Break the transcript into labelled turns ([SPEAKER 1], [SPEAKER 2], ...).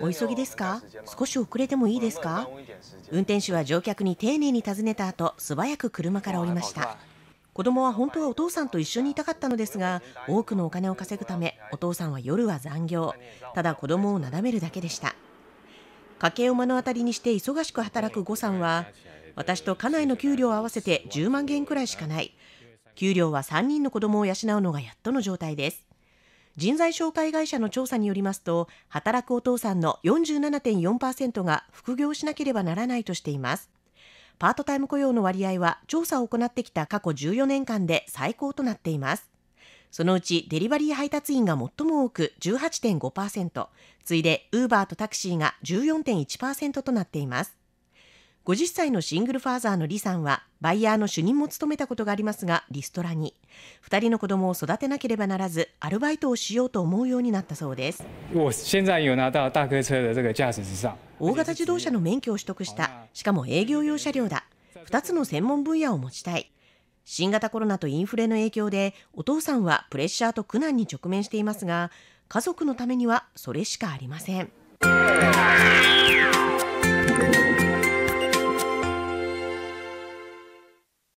[SPEAKER 1] お急ぎですか少し遅れてもいいですか運
[SPEAKER 2] 転手は乗客に丁寧に尋ねた後素早く車から降りました子供は本当はお父さんと一緒にいたかったのですが多くのお金を稼ぐためお父さんは夜は残業ただ子供をなだめるだけでした家計を目の当たりにして忙しく働く呉さんは私と家内の給料を合わせて10万元くらいしかない給料は3人の子供を養うのがやっとの状態です人材紹介会社の調査によりますと働くお父さんの47.4%が副業しなければならないとしていますパートタイム雇用の割合は調査を行ってきた過去14年間で最高となっていますそのうちデリバリー配達員が最も多く18.5%次いでウーバーとタクシーが14.1%となっています50歳のシングルファーザーの李さんはバイヤーの主任も務めたことがありますがリストラに2人の子供を育てなければならずアルバイトをしようと思うようになったそうです
[SPEAKER 1] 大型
[SPEAKER 2] 自動車の免許を取得したしかも営業用車両だ2つの専門分野を持ちたい新型コロナとインフレの影響でお父さんはプレッシャーと苦難に直面していますが家族のためにはそれしかありません